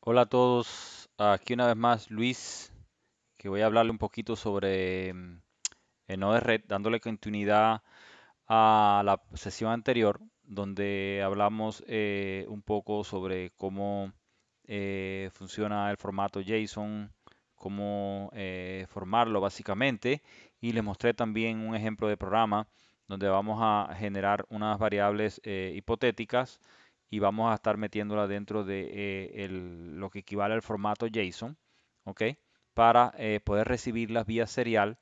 Hola a todos, aquí una vez más Luis, que voy a hablarle un poquito sobre mm, el red, dándole continuidad a la sesión anterior, donde hablamos eh, un poco sobre cómo eh, funciona el formato JSON, cómo eh, formarlo básicamente, y les mostré también un ejemplo de programa donde vamos a generar unas variables hipotéticas y vamos a estar metiéndola dentro de eh, lo que equivale al formato JSON, ¿ok? Para eh, poder recibirlas vía serial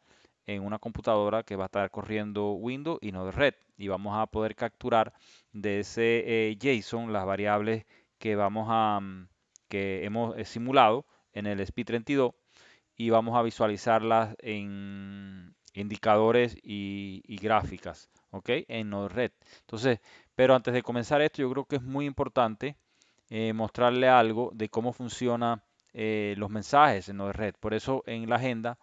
en una computadora que va a estar corriendo Windows y no de red. Y vamos a poder capturar de ese eh, JSON las variables que, vamos a, mm, que hemos simulado en el sp 32 y vamos a visualizarlas en, indicadores y, gráficas, ¿ok? En Node-RED. Entonces, pero antes de comenzar esto, yo creo que es muy importante eh, mostrarle algo de cómo funcionan eh, los mensajes en Node-RED. Por eso en la agenda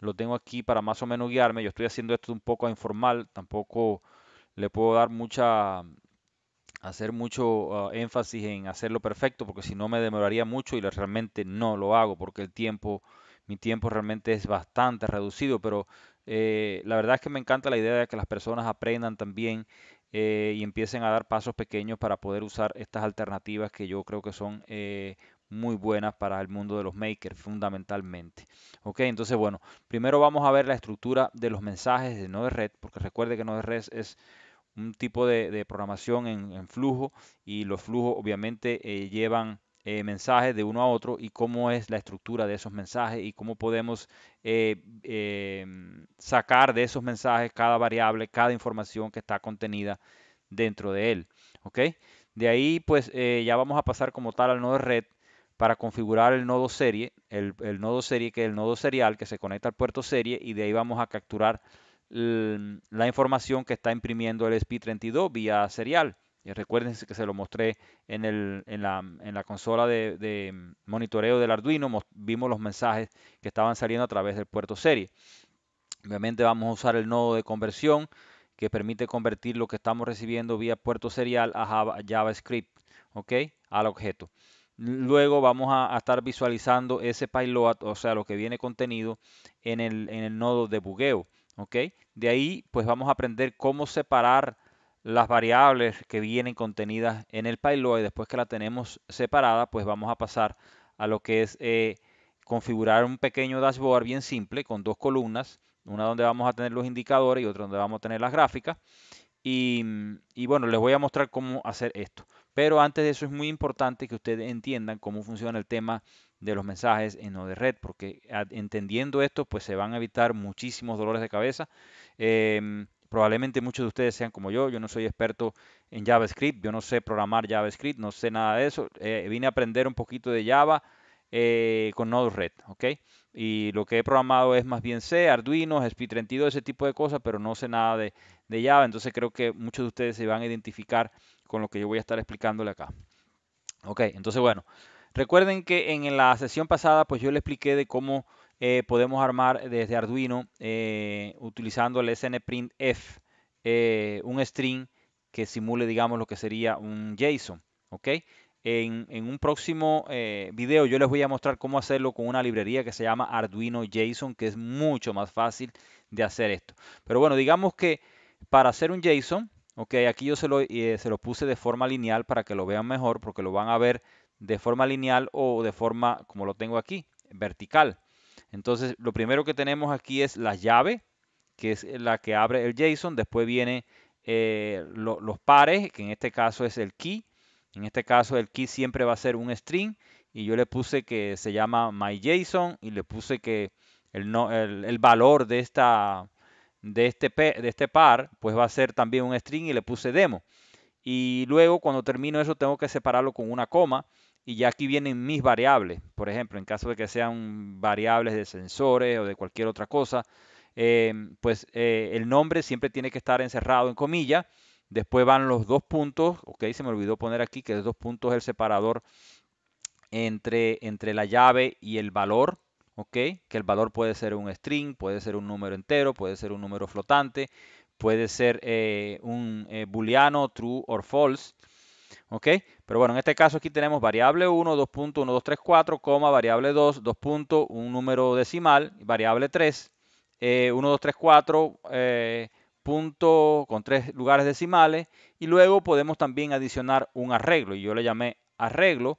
lo tengo aquí para más o menos guiarme. Yo estoy haciendo esto un poco informal, tampoco le puedo dar mucha hacer mucho uh, énfasis en hacerlo perfecto porque si no me demoraría mucho y realmente no lo hago porque el tiempo mi tiempo realmente es bastante reducido pero eh, la verdad es que me encanta la idea de que las personas aprendan también eh, y empiecen a dar pasos pequeños para poder usar estas alternativas que yo creo que son eh, muy buenas para el mundo de los makers fundamentalmente. Ok, entonces bueno, primero vamos a ver la estructura de los mensajes de Node Red, porque recuerde que Node Red es un tipo de, programación en, flujo y los flujos obviamente llevan eh, mensajes de uno a otro y cómo es la estructura de esos mensajes y cómo podemos eh, eh, sacar de esos mensajes cada variable, cada información que está contenida dentro de él. De ahí pues ya vamos a pasar como tal al nodo red para configurar el nodo serie, el, el, nodo serie que es el nodo serial que se conecta al puerto serie y de ahí vamos a capturar la información que está imprimiendo el SP32 vía serial Recuerden que se lo mostré en, la, consola de, mm, monitoreo del Arduino. Vimos los mensajes que estaban saliendo a través del puerto serie. Obviamente vamos a usar el nodo de conversión que permite convertir lo que estamos recibiendo vía puerto serial a, JavaScript, ¿ok? Al objeto. Luego vamos a, estar visualizando ese payload, o sea, lo que viene contenido en el, en el nodo de bugueo, ¿ok? De ahí, pues vamos a aprender cómo separar las variables que vienen contenidas en el payload, después que la tenemos separada, pues vamos a pasar a lo que es eh, configurar un pequeño dashboard bien simple con dos columnas, una donde vamos a tener los indicadores y otra donde vamos a tener las gráficas. Y, bueno, les voy a mostrar cómo hacer esto. Pero antes de eso es muy importante que ustedes entiendan cómo funciona el tema de los mensajes en Node Red, porque ah, entendiendo esto, pues se van a evitar muchísimos dolores de cabeza. Em, probablemente muchos de ustedes sean como yo, yo no soy experto en JavaScript, yo no sé programar JavaScript, no sé nada de eso, eh, vine a aprender un poquito de Java eh, con Node-RED, ¿ok? Y lo que he programado es más bien C, Arduino, SP32, ese tipo de cosas, pero no sé nada de, de Java, entonces creo que muchos de ustedes se van a identificar con lo que yo voy a estar explicándole acá. Ok, entonces bueno, recuerden que en la sesión pasada pues yo le expliqué de cómo eh, podemos armar desde Arduino eh, utilizando el snprintf eh, un string que simule, digamos, lo que sería un JSON. ¿ok? En, un próximo video yo les voy a mostrar cómo hacerlo con una librería que se llama Arduino JSON, que es mucho más fácil de hacer esto. Pero bueno, digamos que para hacer un JSON, ok, aquí yo se lo puse de forma lineal para que lo vean mejor, porque lo van a ver de forma lineal o de forma, como lo tengo aquí, vertical. Entonces, lo primero que tenemos aquí es la llave, que es la que abre el JSON. Después viene eh, los pares, que en este caso es el key. En este caso, el key siempre va a ser un string. Y yo le puse que se llama myJSON y le puse que el, valor de, esta, de, este, de este par pues va a ser también un string y le puse demo. Y luego, cuando termino eso, tengo que separarlo con una coma y ya aquí vienen mis variables. Por ejemplo, en caso de que sean variables de sensores o de cualquier otra cosa, em, pues eh, el nombre siempre tiene que estar encerrado en comillas. Después van los dos puntos, ok, se me olvidó poner aquí que los dos puntos es el separador entre, entre la llave y el valor, ok, que el valor puede ser un string, puede ser un número entero, puede ser un número flotante, puede ser eh, un eh, booleano, true or false, pero bueno, en este caso aquí tenemos variable 1, 2.1234, variable 2, 2. un número decimal, variable 3, eh, 1234, eh, punto con tres lugares decimales y luego podemos también adicionar un arreglo y yo le llamé arreglo,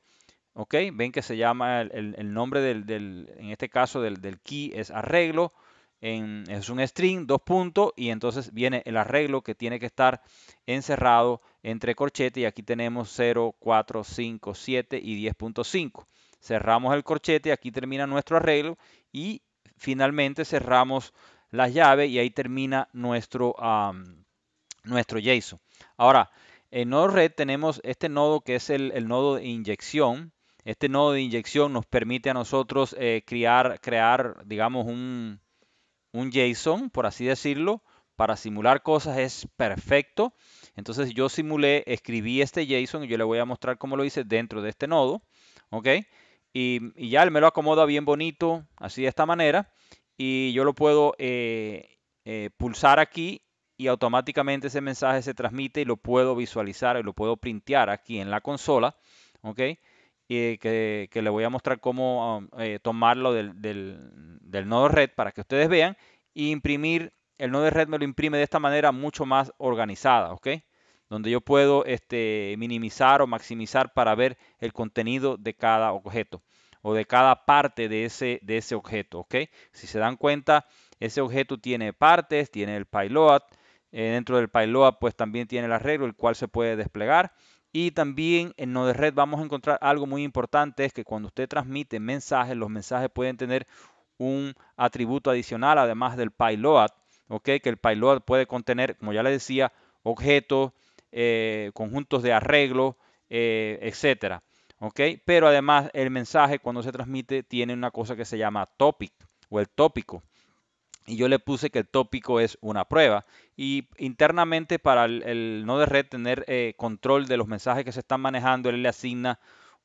Ven que se llama el, nombre en este caso del, del key es arreglo es un string, dos puntos, y entonces viene el arreglo que tiene que estar encerrado entre corchete, y aquí tenemos 0, 4, 5, 7 y 10.5. Cerramos el corchete, aquí termina nuestro arreglo, y finalmente cerramos la llave, y ahí termina nuestro, nuestro JSON. Ahora, en node Red tenemos este nodo que es el, nodo de inyección. Este nodo de inyección nos permite a nosotros eh, crear, crear, digamos, un, un JSON, por así decirlo, para simular cosas es perfecto. Entonces yo simulé, escribí este JSON y yo le voy a mostrar cómo lo hice dentro de este nodo. ¿Ok? Y, ya él me lo acomoda bien bonito, así de esta manera. Y yo lo puedo eh, eh, pulsar aquí y automáticamente ese mensaje se transmite y lo puedo visualizar y lo puedo printear aquí en la consola. ¿Ok? que, les le voy a mostrar cómo um, eh, tomarlo del, nodo red para que ustedes vean y imprimir, el nodo red me lo imprime de esta manera mucho más organizada, ¿ok? Donde yo puedo este, minimizar o maximizar para ver el contenido de cada objeto o de cada parte de ese, de ese objeto, ¿ok? Si se dan cuenta, ese objeto tiene partes, tiene el payload, eh, dentro del payload pues también tiene el arreglo, el cual se puede desplegar. Y también en Node Red vamos a encontrar algo muy importante, es que cuando usted transmite mensajes, los mensajes pueden tener un atributo adicional, además del payload, ¿ok? que el payload puede contener, como ya le decía, objetos, eh, conjuntos de arreglo, etc. Eh, etcétera. Pero además el mensaje cuando se transmite tiene una cosa que se llama topic o el tópico y yo le puse que el tópico es una prueba. Y internamente para el, el de red tener eh, control de los mensajes que se están manejando, él le asigna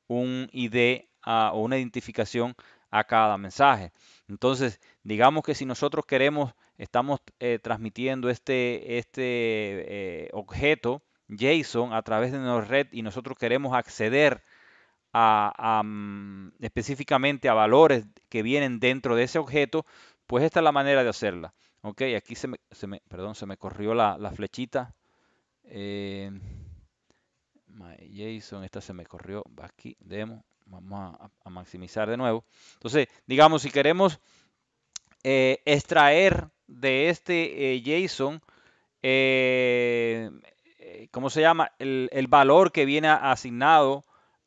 un ID o una identificación a cada mensaje. Entonces, digamos que si nosotros queremos, estamos eh, transmitiendo este, este eh, objeto JSON a través de Node red y nosotros queremos acceder a, mm, específicamente a valores que vienen dentro de ese objeto, pues esta es la manera de hacerla. Ok, aquí se me, perdón, se me corrió la, flechita. Eh, esta se me corrió. Va aquí, demo. Vamos a, maximizar de nuevo. Entonces, digamos, si queremos eh, extraer de este eh, JSON, eh, ¿cómo se llama? El, valor que viene asignado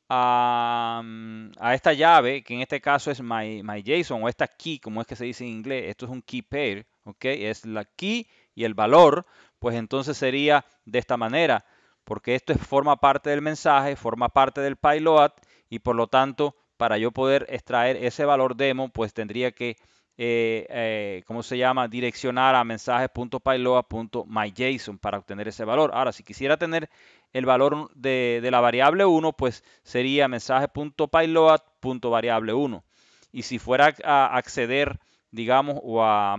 a... Mm, a esta llave, que en este caso es my, o esta key, como es que se dice en inglés, esto es un key pair, ¿ok? Es la key y el valor, pues entonces sería de esta manera, porque esto forma parte del mensaje, forma parte del payload y por lo tanto para yo poder extraer ese valor demo, pues tendría que eh, eh, ¿cómo se llama? Direccionar a mensajes.pailoa.myjson para obtener ese valor. Ahora, si quisiera tener el valor de, la variable 1, pues sería mensajepyloadvariable 1. Y si fuera a acceder, digamos, o a,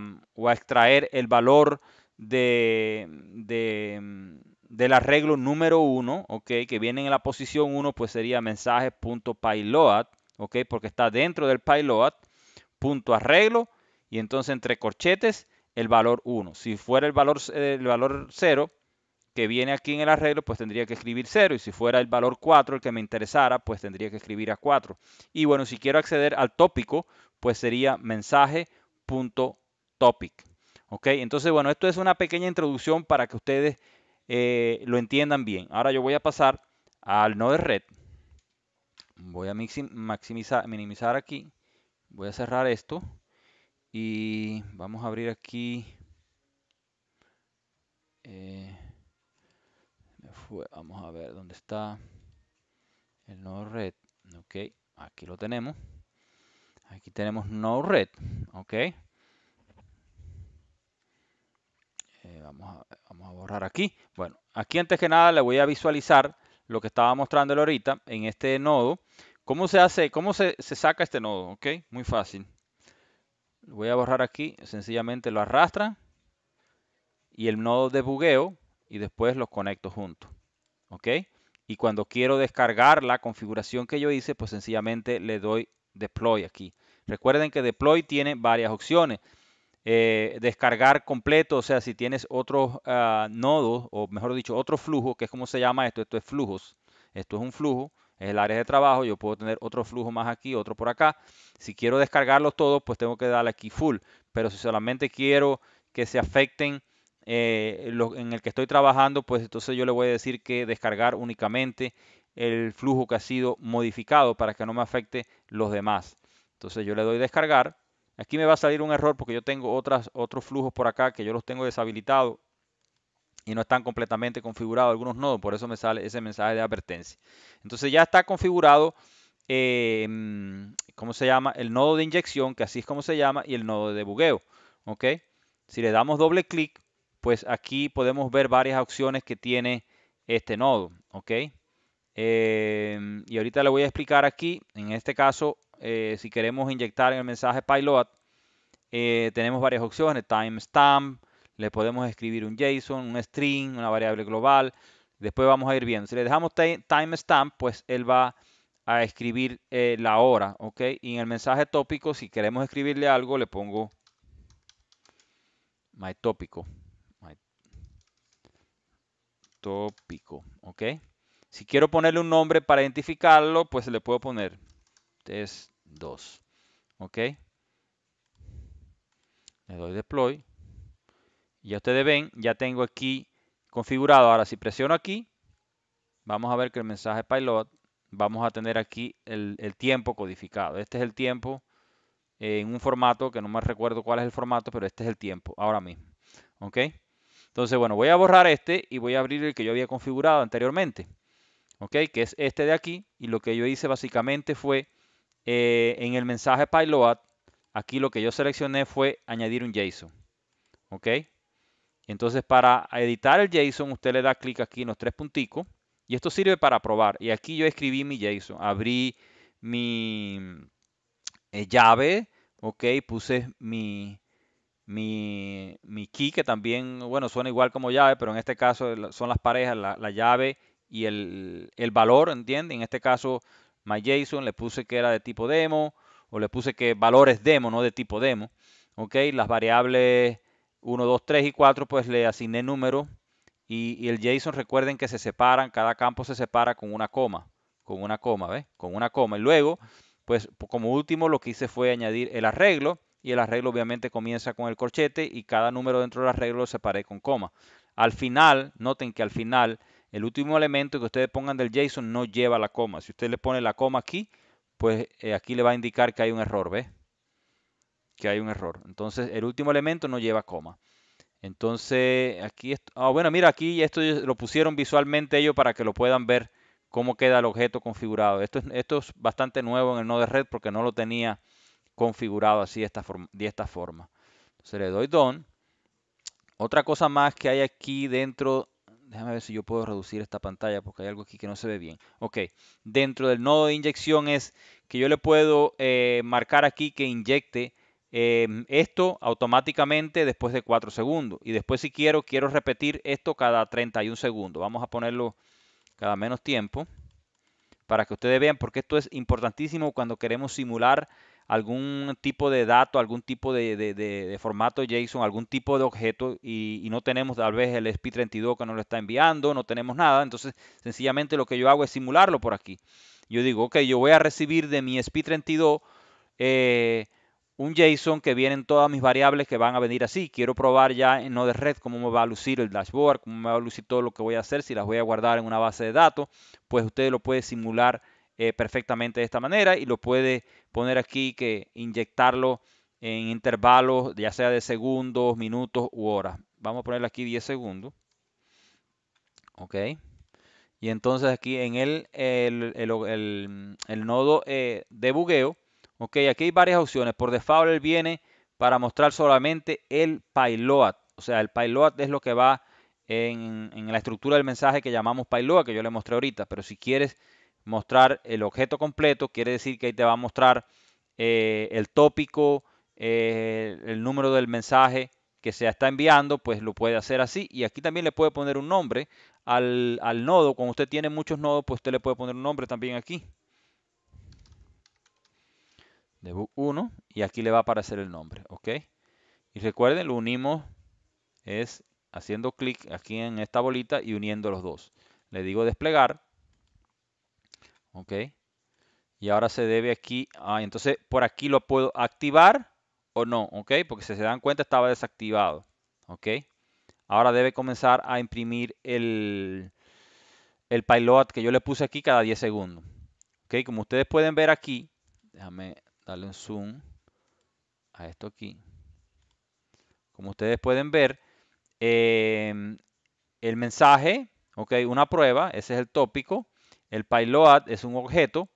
extraer el valor de, del arreglo número 1, ¿ok? Que viene en la posición 1, pues sería mensajes.pyload, Porque está dentro del pyload punto arreglo y entonces entre corchetes el valor 1. Si fuera el valor, eh, el valor 0 que viene aquí en el arreglo, pues tendría que escribir 0. Y si fuera el valor 4 el que me interesara, pues tendría que escribir a 4. Y bueno, si quiero acceder al tópico, pues sería mensaje.topic. ¿Ok? Entonces, bueno, esto es una pequeña introducción para que ustedes eh, lo entiendan bien. Ahora yo voy a pasar al node red. Voy a maximizar, minimizar aquí. Voy a cerrar esto y vamos a abrir aquí. Eh, vamos a ver dónde está el nodo red. Ok, aquí lo tenemos. Aquí tenemos node red. Ok. Eh, vamos, a, vamos a borrar aquí. Bueno, aquí antes que nada le voy a visualizar lo que estaba mostrándole ahorita en este nodo. ¿Cómo se hace? ¿Cómo se, saca este nodo? ¿Ok? Muy fácil. voy a borrar aquí. Sencillamente lo arrastra Y el nodo de bugueo. Y después los conecto juntos. ¿Ok? Y cuando quiero descargar la configuración que yo hice, pues sencillamente le doy deploy aquí. Recuerden que deploy tiene varias opciones. Eh, descargar completo, o sea, si tienes otros nodo ah, nodos, o mejor dicho, otro flujo, que es como se llama esto, esto es flujos, esto es un flujo, es el área de trabajo, yo puedo tener otro flujo más aquí, otro por acá. Si quiero descargarlos todos, pues tengo que darle aquí full, pero si solamente quiero que se afecten eh, en el que estoy trabajando, pues entonces yo le voy a decir que descargar únicamente el flujo que ha sido modificado para que no me afecte los demás. Entonces yo le doy descargar. Aquí me va a salir un error porque yo tengo otras, otros flujos por acá que yo los tengo deshabilitados y no están completamente configurados algunos nodos, por eso me sale ese mensaje de advertencia. Entonces ya está configurado, eh, ¿cómo se llama? El nodo de inyección, que así es como se llama, y el nodo de bugueo, ¿ok? Si le damos doble clic, pues aquí podemos ver varias opciones que tiene este nodo, eh, y ahorita le voy a explicar aquí, en este caso, eh, si queremos inyectar en el mensaje Pilot, tenemos varias opciones, timestamp, le podemos escribir un JSON, un string, una variable global. Después vamos a ir viendo. Si le dejamos timestamp, pues él va a escribir eh, la hora, ¿ok? Y en el mensaje tópico, si queremos escribirle algo, le pongo my tópico. tópico, ¿ok? Si quiero ponerle un nombre para identificarlo, pues le puedo poner test 2, ¿ok? Le doy deploy. Ya ustedes ven, ya tengo aquí configurado. Ahora, si presiono aquí, vamos a ver que el mensaje pilot, vamos a tener aquí el, tiempo codificado. Este es el tiempo en un formato que no me recuerdo cuál es el formato, pero este es el tiempo ahora mismo. ¿Ok? Entonces, bueno, voy a borrar este y voy a abrir el que yo había configurado anteriormente. ¿Ok? Que es este de aquí. Y lo que yo hice básicamente fue eh, en el mensaje pilot, aquí lo que yo seleccioné fue añadir un JSON. ¿Ok? Entonces, para editar el JSON, usted le da clic aquí en los tres punticos. Y esto sirve para probar. Y aquí yo escribí mi JSON. Abrí mi eh, llave. Ok, puse mi, mi, mi, key, que también, bueno, suena igual como llave, pero en este caso son las parejas, la, llave y el, el valor, entiende En este caso, JSON le puse que era de tipo demo, o le puse que valores demo, no de tipo demo. Ok, las variables 1, 2, 3 y 4, pues le asigné número y, el JSON recuerden que se separan, cada campo se separa con una coma, con una coma, ¿ves? Con una coma. Y luego, pues como último lo que hice fue añadir el arreglo y el arreglo obviamente comienza con el corchete y cada número dentro del arreglo lo separé con coma. Al final, noten que al final el último elemento que ustedes pongan del JSON no lleva la coma. Si usted le pone la coma aquí, pues eh, aquí le va a indicar que hay un error, ¿ves? que hay un error. Entonces, el último elemento no lleva coma. Entonces, aquí, ah, bueno, mira, aquí esto lo pusieron visualmente ellos para que lo puedan ver cómo queda el objeto configurado. Esto, esto es bastante nuevo en el nodo de red porque no lo tenía configurado así de esta, forma, de esta forma. Entonces le doy don. Otra cosa más que hay aquí dentro, déjame ver si yo puedo reducir esta pantalla porque hay algo aquí que no se ve bien. Ok, dentro del nodo de inyección es que yo le puedo eh, marcar aquí que inyecte Em, esto automáticamente después de 4 segundos. Y después si quiero, quiero repetir esto cada 31 segundos. Vamos a ponerlo cada menos tiempo para que ustedes vean, porque esto es importantísimo cuando queremos simular algún tipo de dato, algún tipo de, formato JSON, algún tipo de objeto y, no tenemos tal vez el SP32 que nos lo está enviando, no tenemos nada. Entonces, sencillamente lo que yo hago es simularlo por aquí. Yo digo, ok, yo voy a recibir de mi SP32 un JSON que vienen todas mis variables que van a venir así. Quiero probar ya en Node-RED cómo me va a lucir el dashboard, cómo me va a lucir todo lo que voy a hacer, si las voy a guardar en una base de datos, pues ustedes lo puede simular eh, perfectamente de esta manera y lo puede poner aquí que inyectarlo en intervalos ya sea de segundos, minutos u horas. Vamos a ponerle aquí 10 segundos. Ok. Y entonces aquí en el, el, nodo eh, de bugueo, Ok, aquí hay varias opciones. Por default él viene para mostrar solamente el payload. O sea, el payload es lo que va en, la estructura del mensaje que llamamos payload, que yo le mostré ahorita. Pero si quieres mostrar el objeto completo, quiere decir que ahí te va a mostrar eh, el tópico, eh, el número del mensaje que se está enviando, pues lo puede hacer así. Y aquí también le puede poner un nombre al, al nodo. Cuando usted tiene muchos nodos, pues usted le puede poner un nombre también aquí. Debug 1 y aquí le va a aparecer el nombre, ¿ok? Y recuerden, lo unimos es haciendo clic aquí en esta bolita y uniendo los dos. Le digo desplegar, ¿ok? Y ahora se debe aquí, ah, entonces por aquí lo puedo activar o no, ¿ok? Porque si se dan cuenta estaba desactivado, ¿ok? Ahora debe comenzar a imprimir el, el pilot que yo le puse aquí cada 10 segundos. ¿Ok? Como ustedes pueden ver aquí, déjame Dale un zoom a esto aquí. Como ustedes pueden ver, em, el mensaje, ok, una prueba, ese es el tópico. El payload es un objeto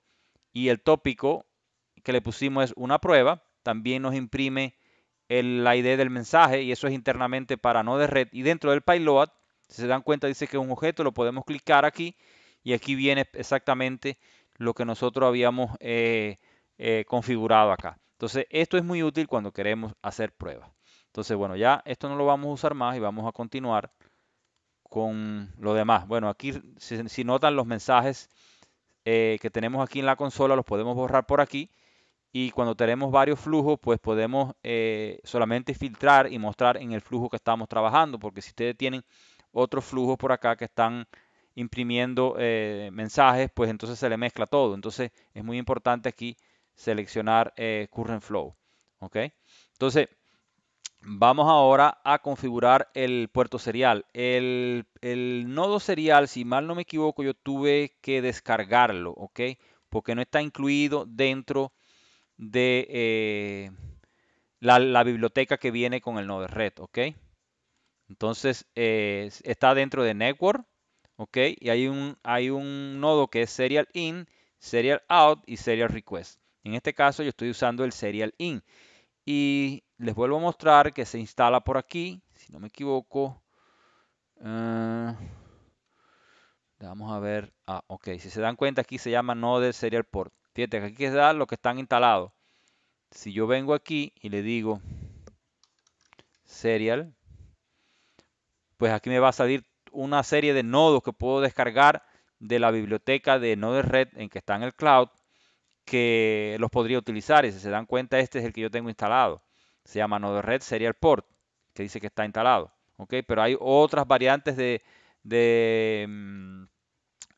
y el tópico que le pusimos es una prueba. También nos imprime la idea del mensaje y eso es internamente para no de red. Y dentro del payload, si se dan cuenta, dice que es un objeto, lo podemos clicar aquí y aquí viene exactamente lo que nosotros habíamos eh, eh, configurado acá. Entonces, esto es muy útil cuando queremos hacer pruebas. Entonces, bueno, ya esto no lo vamos a usar más y vamos a continuar con lo demás. Bueno, aquí si, notan los mensajes eh, que tenemos aquí en la consola, los podemos borrar por aquí. Y cuando tenemos varios flujos, pues podemos eh, solamente filtrar y mostrar en el flujo que estamos trabajando. Porque si ustedes tienen otros flujos por acá que están imprimiendo mensajes, pues entonces se le mezcla todo. Entonces es muy importante aquí seleccionar eh, Current Flow. ¿ok? Entonces, vamos ahora a configurar el puerto serial. El, nodo serial, si mal no me equivoco, yo tuve que descargarlo, Porque no está incluido dentro de eh, la, biblioteca que viene con el nodo de red, Entonces, eh, está dentro de Network, ¿ok? Y hay un nodo que es Serial In, Serial Out y Serial Request. En este caso yo estoy usando el serial in. Y les vuelvo a mostrar que se instala por aquí, si no me equivoco. Eh, vamos a ver. Ah, ok. Si se dan cuenta, aquí se llama node serial port. Fíjate que aquí es lo que están instalados. Si yo vengo aquí y le digo serial, pues aquí me va a salir una serie de nodos que puedo descargar de la biblioteca de Node red en que está en el cloud que los podría utilizar. Y si se dan cuenta, este es el que yo tengo instalado. Se llama node Red Serial Port, que dice que está instalado. ¿ok? Pero hay otras variantes de, de, mm,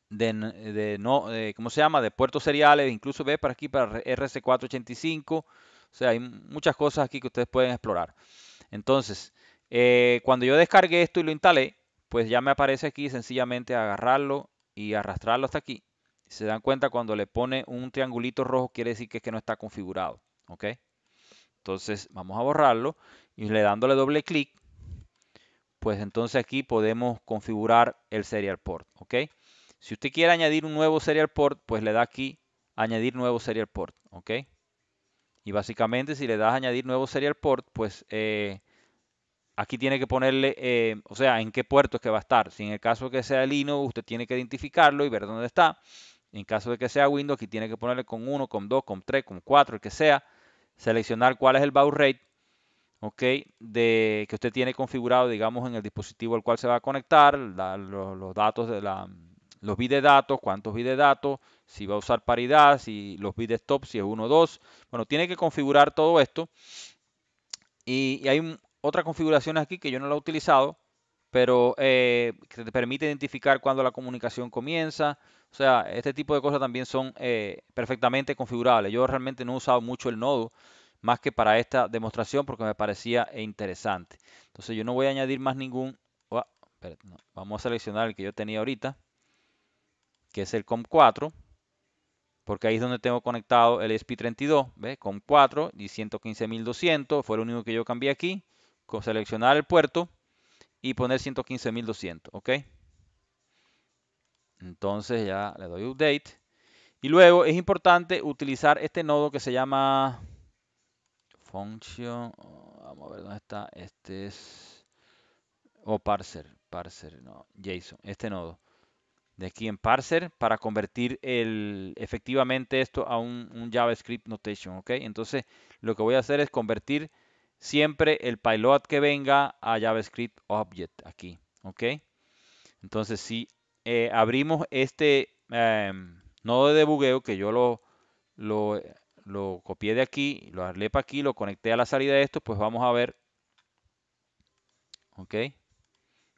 de, no, de, ¿cómo se llama? De puertos seriales, incluso ve para aquí para RC485. O sea, hay muchas cosas aquí que ustedes pueden explorar. Entonces, eh, cuando yo descargué esto y lo instalé, pues ya me aparece aquí sencillamente agarrarlo y arrastrarlo hasta aquí se dan cuenta, cuando le pone un triangulito rojo, quiere decir que es que no está configurado. ¿Ok? Entonces, vamos a borrarlo. Y le dándole doble clic, pues entonces aquí podemos configurar el serial port. ¿Ok? Si usted quiere añadir un nuevo serial port, pues le da aquí añadir nuevo serial port. ¿Ok? Y básicamente, si le das añadir nuevo serial port, pues eh, aquí tiene que ponerle, eh, o sea, en qué puerto es que va a estar. Si en el caso que sea el Linux, usted tiene que identificarlo y ver dónde está. En caso de que sea Windows, aquí tiene que ponerle con 1, con 2, con 3, con 4, el que sea. Seleccionar cuál es el baud rate ¿ok? de, que usted tiene configurado, digamos, en el dispositivo al cual se va a conectar, los, datos de la, los bits de datos, cuántos bits de datos, si va a usar paridad, si los bits de stop, si es 1 o 2. Bueno, tiene que configurar todo esto. Y, hay otra configuración aquí que yo no la he utilizado, pero eh, que te permite identificar cuando la comunicación comienza. O sea, este tipo de cosas también son eh, perfectamente configurables. Yo realmente no he usado mucho el nodo más que para esta demostración porque me parecía interesante. Entonces yo no voy a añadir más ningún... Vamos a seleccionar el que yo tenía ahorita, que es el COM4, porque ahí es donde tengo conectado el SP32, com COM4 y 115.200, fue lo único que yo cambié aquí. Con seleccionar el puerto y poner 115.200, ¿ok? Entonces ya le doy update. Y luego es importante utilizar este nodo que se llama function. Vamos a ver dónde está. Este es. O oh, parser. Parser, no. JSON. Este nodo. De aquí en parser para convertir el, efectivamente esto a un, un JavaScript notation. ¿ok? Entonces lo que voy a hacer es convertir siempre el pilot que venga a JavaScript Object aquí. ¿Ok? Entonces, si eh, abrimos este em, nodo de debugueo que yo lo, lo, copié de aquí, lo arlé para aquí, lo conecté a la salida de esto, pues vamos a ver. ¿Ok?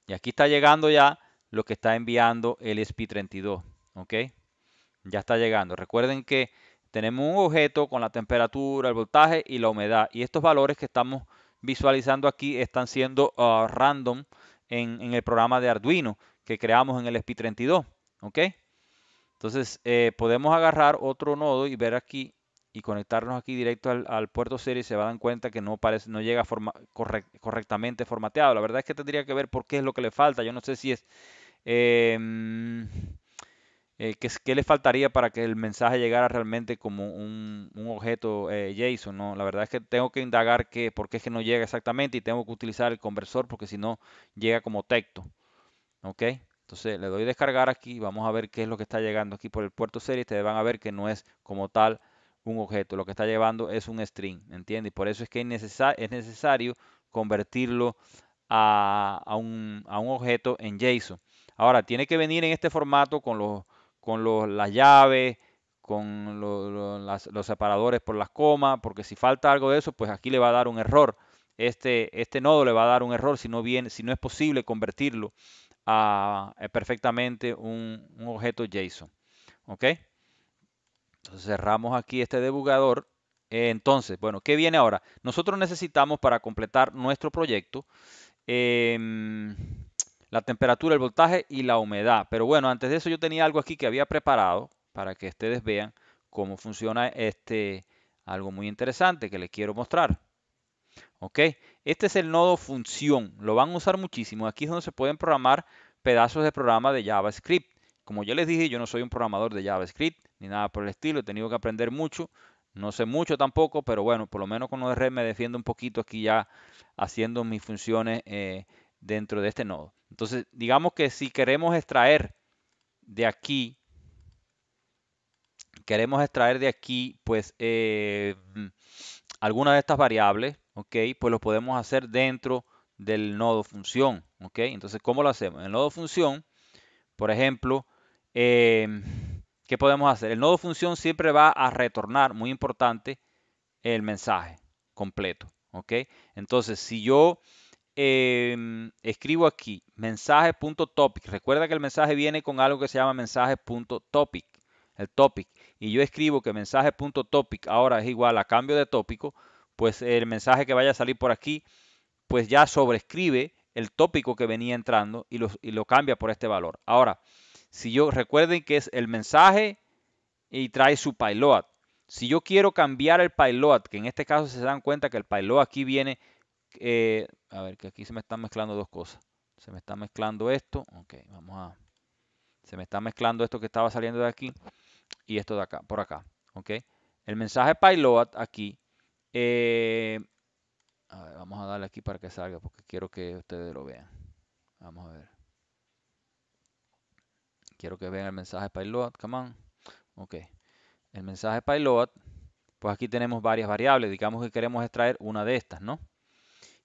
Y aquí está llegando ya lo que está enviando el SP32. ¿Ok? Ya está llegando. Recuerden que tenemos un objeto con la temperatura, el voltaje y la humedad. Y estos valores que estamos visualizando aquí están siendo ah, random en, el programa de Arduino que creamos en el SPI32. ¿Ok? Entonces eh, podemos agarrar otro nodo y ver aquí y conectarnos aquí directo al, puerto serie y se van a dar cuenta que no, parece, no llega correctamente formateado. La verdad es que tendría que ver por qué es lo que le falta. Yo no sé si es... Em, eh, ¿qué, le faltaría para que el mensaje llegara realmente como un, objeto eh, JSON? ¿no? La verdad es que tengo que indagar qué, por qué es que no llega exactamente y tengo que utilizar el conversor porque si no llega como texto. ¿Ok? Entonces le doy descargar aquí, vamos a ver qué es lo que está llegando aquí por el puerto serie. Ustedes van a ver que no es como tal un objeto, lo que está llevando es un string, ¿entiendes? Por eso es que es, es necesario convertirlo a, un, a un objeto en JSON. Ahora, tiene que venir en este formato con los con los, las llaves, con los separadores por las comas, porque si falta algo de eso, pues aquí le va a dar un error. Este, este nodo le va a dar un error si no, viene, si no es posible convertirlo a, eh, perfectamente un, objeto JSON. ¿Ok? Entonces cerramos aquí este debugador. Eh, entonces, bueno, ¿qué viene ahora? Nosotros necesitamos para completar nuestro proyecto em, la temperatura, el voltaje y la humedad. Pero bueno, antes de eso yo tenía algo aquí que había preparado para que ustedes vean cómo funciona este algo muy interesante que les quiero mostrar. Ok, este es el nodo función, lo van a usar muchísimo. Aquí es donde se pueden programar pedazos de programa de JavaScript. Como ya les dije, yo no soy un programador de JavaScript ni nada por el estilo, he tenido que aprender mucho. No sé mucho tampoco, pero bueno, por lo menos con OR me defiendo un poquito aquí ya haciendo mis funciones eh, dentro de este nodo. Entonces, digamos que si queremos extraer de aquí, queremos extraer de aquí, pues, eh, alguna de estas variables, ¿ok? Pues lo podemos hacer dentro del nodo función, ¿ok? Entonces, ¿cómo lo hacemos? En el nodo función, por ejemplo, em, ¿qué podemos hacer? El nodo función siempre va a retornar, muy importante, el mensaje completo, ¿ok? Entonces, si yo Em, escribo aquí mensaje.topic. Recuerda que el mensaje viene con algo que se llama mensaje.topic, el topic. Y yo escribo que mensaje.topic ahora es igual a cambio de tópico, pues el mensaje que vaya a salir por aquí, pues ya sobrescribe el tópico que venía entrando y lo, cambia por este valor. Ahora, si yo recuerden que es el mensaje y trae su payload. Si yo quiero cambiar el payload, que en este caso se dan cuenta que el payload aquí viene a ver, que aquí se me están mezclando dos cosas. Se me está mezclando esto. Ok, vamos a... Se me está mezclando esto que estaba saliendo de aquí y esto de acá, por acá. Ok. El mensaje pilot aquí. Eh, a ver, vamos a darle aquí para que salga porque quiero que ustedes lo vean. Vamos a ver. Quiero que vean el mensaje payload. Come on. Ok. El mensaje pilot Pues aquí tenemos varias variables. Digamos que queremos extraer una de estas, ¿no?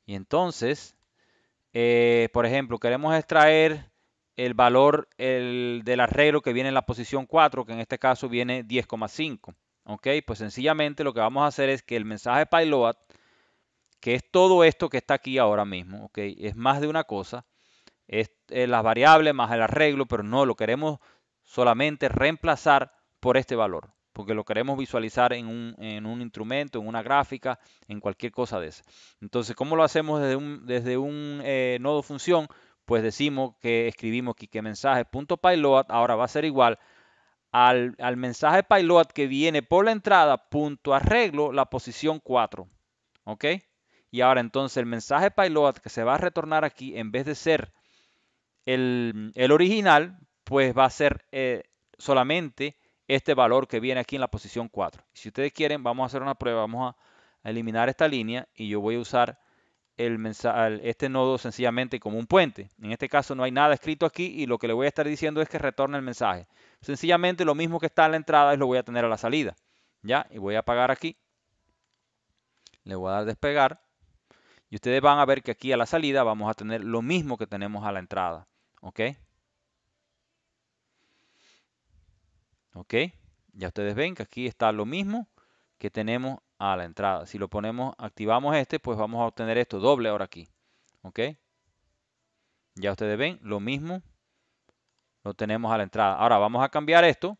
Y entonces, eh, por ejemplo, queremos extraer el valor del arreglo que viene en la posición 4, que en este caso viene 10,5. ¿Ok? Pues sencillamente lo que vamos a hacer es que el mensaje payload, que es todo esto que está aquí ahora mismo, ¿ok? Es más de una cosa, es eh, las variables más el arreglo, pero no, lo queremos solamente reemplazar por este valor porque lo queremos visualizar en un, instrumento, en una gráfica, en cualquier cosa de esa. Entonces, ¿cómo lo hacemos desde un, eh, nodo función? Pues decimos que escribimos aquí que mensaje.pyload ahora va a ser igual al, al mensaje que viene por la entrada, punto arreglo, la posición 4. ¿Ok? Y ahora entonces el mensaje que se va a retornar aquí, en vez de ser el, el original, pues va a ser eh, solamente este valor que viene aquí en la posición 4. Si ustedes quieren, vamos a hacer una prueba, vamos a eliminar esta línea y yo voy a usar este nodo sencillamente como un puente. En este caso no hay nada escrito aquí y lo que le voy a estar diciendo es que retorne el mensaje. Sencillamente lo mismo que está en la entrada es lo voy a tener a la salida. ¿Ya? Y voy a apagar aquí. Le voy a dar despegar. Y ustedes van a ver que aquí a la salida vamos a tener lo mismo que tenemos a la entrada. ¿Ok? ¿Ok? Ya ustedes ven que aquí está lo mismo que tenemos a la entrada. Si lo ponemos, activamos este, pues vamos a obtener esto doble ahora aquí. ¿Ok? Ya ustedes ven, lo mismo lo tenemos a la entrada. Ahora vamos a cambiar esto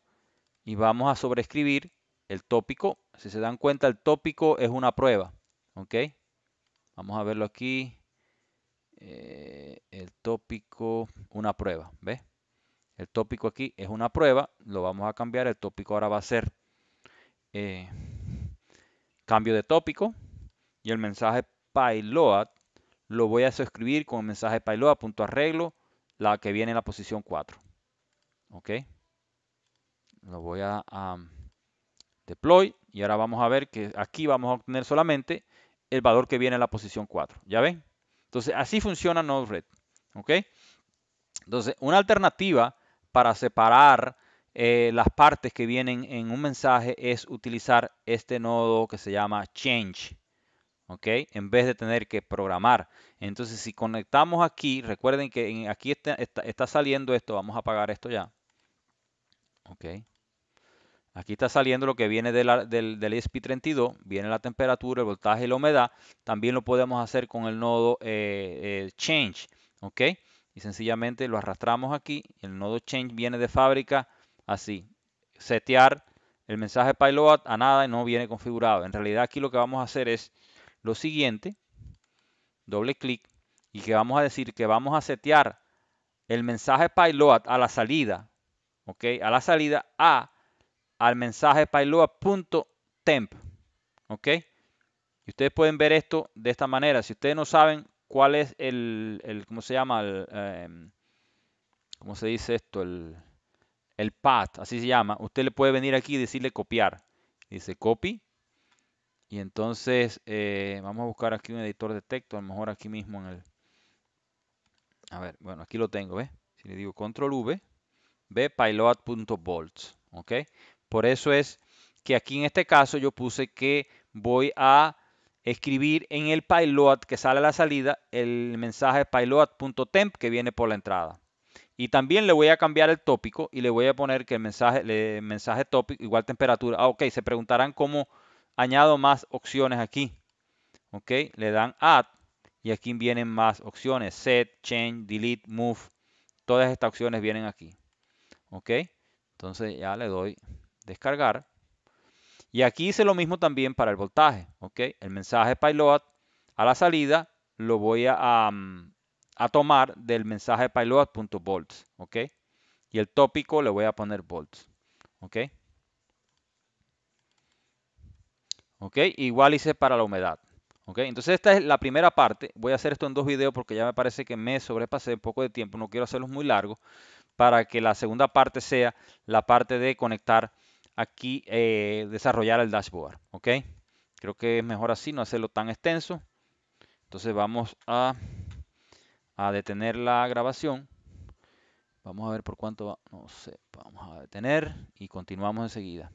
y vamos a sobreescribir el tópico. Si se dan cuenta, el tópico es una prueba. ¿Ok? Vamos a verlo aquí. Eh, el tópico, una prueba. ¿Ves? El tópico aquí es una prueba, lo vamos a cambiar. El tópico ahora va a ser eh, cambio de tópico. Y el mensaje payload lo voy a suscribir con el mensaje arreglo la que viene en la posición 4. ¿Ok? Lo voy a deploy y ahora vamos a ver que aquí vamos a obtener solamente el valor que viene en la posición 4. ¿Ya ven? Entonces, así funciona Node-RED. ¿Ok? Entonces, una alternativa para separar eh, las partes que vienen en un mensaje es utilizar este nodo que se llama change. ¿Ok? En vez de tener que programar. Entonces, si conectamos aquí, recuerden que aquí está, saliendo esto. Vamos a apagar esto ya. ¿Ok? Aquí está saliendo lo que viene del, ESP32, viene la temperatura, el voltaje y la humedad. También lo podemos hacer con el nodo eh, eh, change. ¿ok? y sencillamente lo arrastramos aquí. El nodo change viene de fábrica así. Setear el mensaje payload a nada y no viene configurado. En realidad aquí lo que vamos a hacer es lo siguiente. Doble clic y que vamos a decir que vamos a setear el mensaje payload a la salida. ¿Ok? A la salida a al mensaje payload.temp. ¿Ok? Y ustedes pueden ver esto de esta manera. Si ustedes no saben cuál es el, ¿cómo se llama? El, em, ¿Cómo se dice esto? El, path, así se llama. Usted le puede venir aquí y decirle copiar. Dice copy. Y entonces eh, vamos a buscar aquí un editor de texto, a lo mejor aquí mismo en el... A ver, bueno, aquí lo tengo, ¿ves? Si le digo control V, ve pilot.volts, ¿ok? Por eso es que aquí en este caso yo puse que voy a escribir en el pilot que sale a la salida el mensaje temp que viene por la entrada. Y también le voy a cambiar el tópico y le voy a poner que el mensaje, el mensaje tópico igual temperatura. Ah, ok, se preguntarán cómo añado más opciones aquí. Ok, le dan add y aquí vienen más opciones. Set, change, delete, move. Todas estas opciones vienen aquí. Ok, entonces ya le doy descargar. Y aquí hice lo mismo también para el voltaje. ¿ok? El mensaje payload a la salida lo voy a, a tomar del mensaje payload.volts. ¿ok? Y el tópico le voy a poner volts. ¿ok? ¿ok? Igual hice para la humedad. ¿Ok? Entonces esta es la primera parte. Voy a hacer esto en dos videos porque ya me parece que me sobrepasé un poco de tiempo. No quiero hacerlos muy largos para que la segunda parte sea la parte de conectar aquí eh, desarrollar el dashboard. ¿Ok? Creo que es mejor así, no hacerlo tan extenso. Entonces vamos a, a detener la grabación. Vamos a ver por cuánto va. No sé. Vamos a detener y continuamos enseguida.